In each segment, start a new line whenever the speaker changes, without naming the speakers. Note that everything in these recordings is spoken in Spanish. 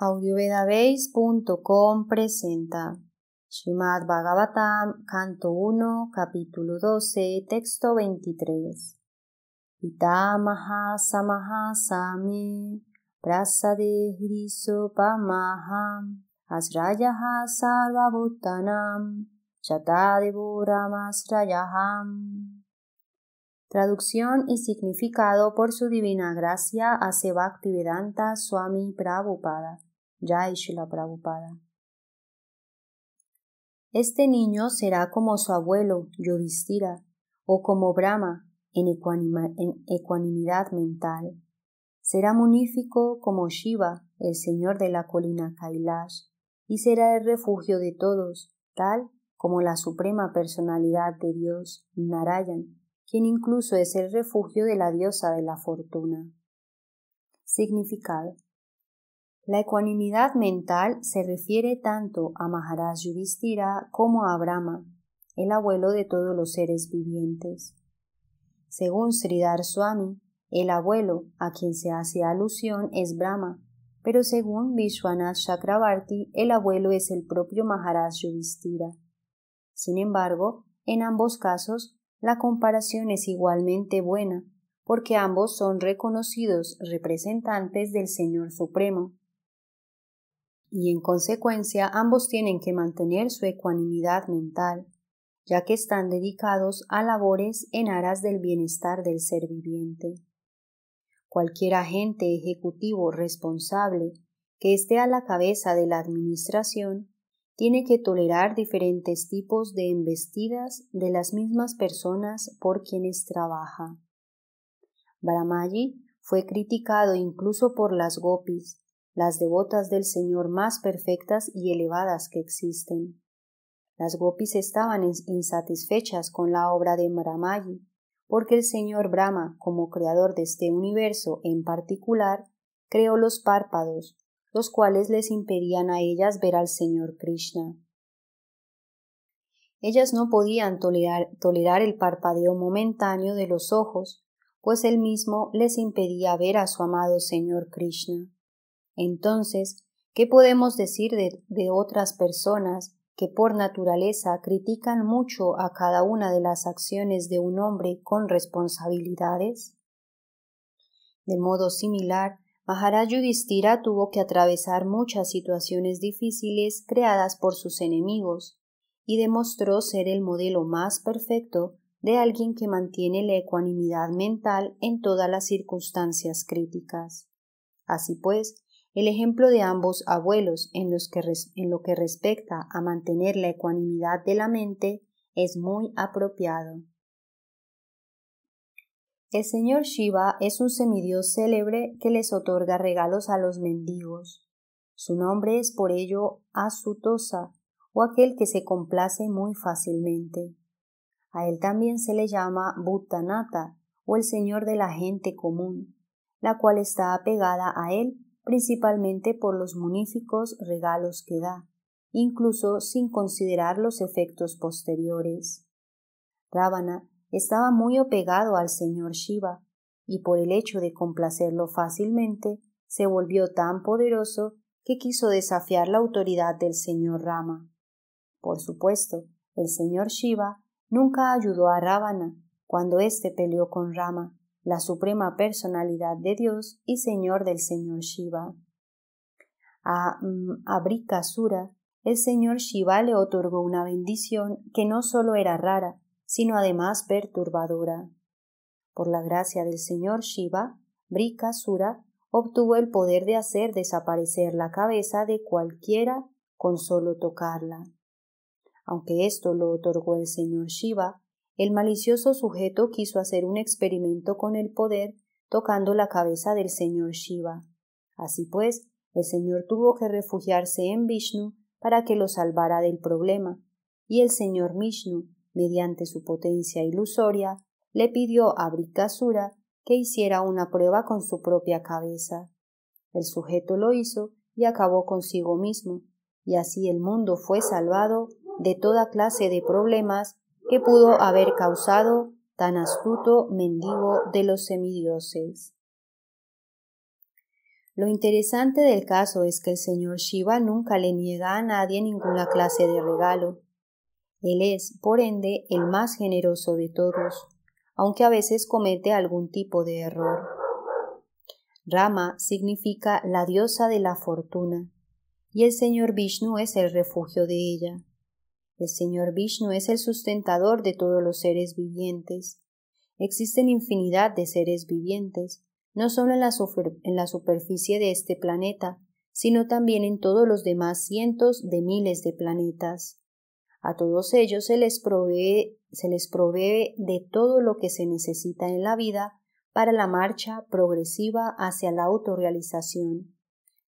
audiovedabase.com presenta Srimad Bhagavatam, canto 1, capítulo 12, texto 23. Pitamaha samaha sami prasade hrisopamaham asrayaha sarvabhutanam chatadevoramasrayaham. Traducción y significado por su divina gracia a Bhaktivedanta Swami Prabhupada. Jai Prabhupada. Este niño será como su abuelo, Yudhishthira, o como Brahma, en, ecuanimidad mental. Será munífico como Shiva, el señor de la colina Kailash, y será el refugio de todos, tal como la suprema personalidad de Dios, Narayan, quien incluso es el refugio de la diosa de la fortuna. Significado la ecuanimidad mental se refiere tanto a Maharaj Yudhishthira como a Brahma, el abuelo de todos los seres vivientes. Según Sridhar Swami, el abuelo a quien se hace alusión es Brahma, pero según Vishwanath Chakravarti, el abuelo es el propio Maharaj Yudhishthira. Sin embargo, en ambos casos, la comparación es igualmente buena, porque ambos son reconocidos representantes del Señor Supremo, y en consecuencia ambos tienen que mantener su ecuanimidad mental, ya que están dedicados a labores en aras del bienestar del ser viviente. Cualquier agente ejecutivo responsable que esté a la cabeza de la administración tiene que tolerar diferentes tipos de embestidas de las mismas personas por quienes trabaja. Brahmaji fue criticado incluso por las gopis, las devotas del Señor más perfectas y elevadas que existen. Las gopis estaban insatisfechas con la obra de Maramayi porque el señor Brahma, como creador de este universo en particular, creó los párpados, los cuales les impedían a ellas ver al señor Krishna. Ellas no podían tolerar, el parpadeo momentáneo de los ojos, pues él mismo les impedía ver a su amado señor Krishna. Entonces, ¿qué podemos decir de, otras personas que por naturaleza critican mucho a cada una de las acciones de un hombre con responsabilidades? De modo similar, Maharaj Yudhishthira tuvo que atravesar muchas situaciones difíciles creadas por sus enemigos y demostró ser el modelo más perfecto de alguien que mantiene la ecuanimidad mental en todas las circunstancias críticas. Así pues, el ejemplo de ambos abuelos en, lo que respecta a mantener la ecuanimidad de la mente es muy apropiado. El señor Shiva es un semidios célebre que les otorga regalos a los mendigos. Su nombre es por ello Asutosa, o aquel que se complace muy fácilmente. A él también se le llama Butanata o el señor de la gente común, la cual está apegada a él principalmente por los muníficos regalos que da, incluso sin considerar los efectos posteriores. Rábana estaba muy apegado al señor Shiva, y por el hecho de complacerlo fácilmente, se volvió tan poderoso que quiso desafiar la autoridad del señor Rama. Por supuesto, el señor Shiva nunca ayudó a Rábana cuando éste peleó con Rama, la suprema personalidad de Dios y Señor del Señor Shiva. A mm, Abrikasura, el Señor Shiva le otorgó una bendición que no solo era rara, sino además perturbadora. Por la gracia del Señor Shiva, Brikasura obtuvo el poder de hacer desaparecer la cabeza de cualquiera con solo tocarla. Aunque esto lo otorgó el Señor Shiva, el malicioso sujeto quiso hacer un experimento con el poder tocando la cabeza del señor Shiva. Así pues, el señor tuvo que refugiarse en Vishnu para que lo salvara del problema, y el señor Vishnu, mediante su potencia ilusoria, le pidió a Brikasura que hiciera una prueba con su propia cabeza. El sujeto lo hizo y acabó consigo mismo, y así el mundo fue salvado de toda clase de problemas que pudo haber causado tan astuto mendigo de los semidioses. Lo interesante del caso es que el señor Shiva nunca le niega a nadie ninguna clase de regalo. Él es, por ende, el más generoso de todos, aunque a veces comete algún tipo de error. Rama significa la diosa de la fortuna, y el señor Vishnu es el refugio de ella. El Señor Vishnu es el sustentador de todos los seres vivientes. Existen infinidad de seres vivientes, no solo en la, superficie de este planeta, sino también en todos los demás cientos de miles de planetas. A todos ellos se les se les provee de todo lo que se necesita en la vida para la marcha progresiva hacia la autorrealización.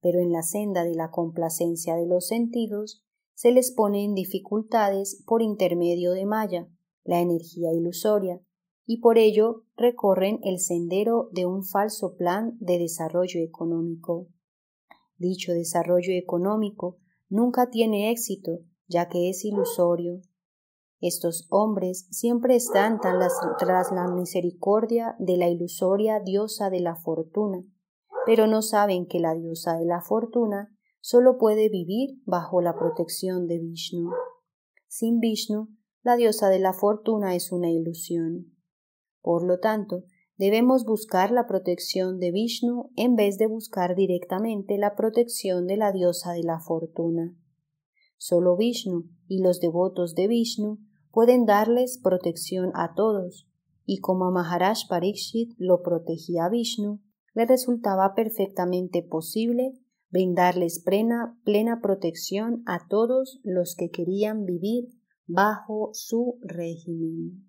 Pero en la senda de la complacencia de los sentidos, se les pone en dificultades por intermedio de Maya, la energía ilusoria, y por ello recorren el sendero de un falso plan de desarrollo económico. Dicho desarrollo económico nunca tiene éxito, ya que es ilusorio. Estos hombres siempre están tras la misericordia de la ilusoria diosa de la fortuna, pero no saben que la diosa de la fortuna solo puede vivir bajo la protección de Vishnu. Sin Vishnu, la diosa de la fortuna es una ilusión. Por lo tanto, debemos buscar la protección de Vishnu en vez de buscar directamente la protección de la diosa de la fortuna. Solo Vishnu y los devotos de Vishnu pueden darles protección a todos, y como a Maharaj Parikshit lo protegía Vishnu, le resultaba perfectamente posible brindarles plena, plena protección a todos los que querían vivir bajo su régimen.